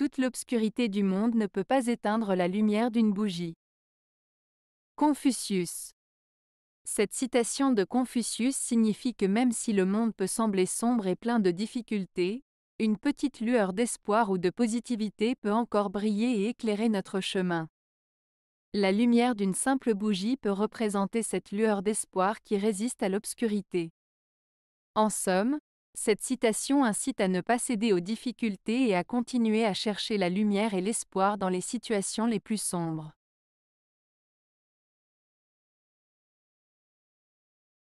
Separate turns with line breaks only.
Toute l'obscurité du monde ne peut pas éteindre la lumière d'une bougie. Confucius. Cette citation de Confucius signifie que même si le monde peut sembler sombre et plein de difficultés, une petite lueur d'espoir ou de positivité peut encore briller et éclairer notre chemin. La lumière d'une simple bougie peut représenter cette lueur d'espoir qui résiste à l'obscurité. En somme, cette citation incite à ne pas céder aux difficultés et à continuer à chercher la lumière et l'espoir dans les situations les plus sombres.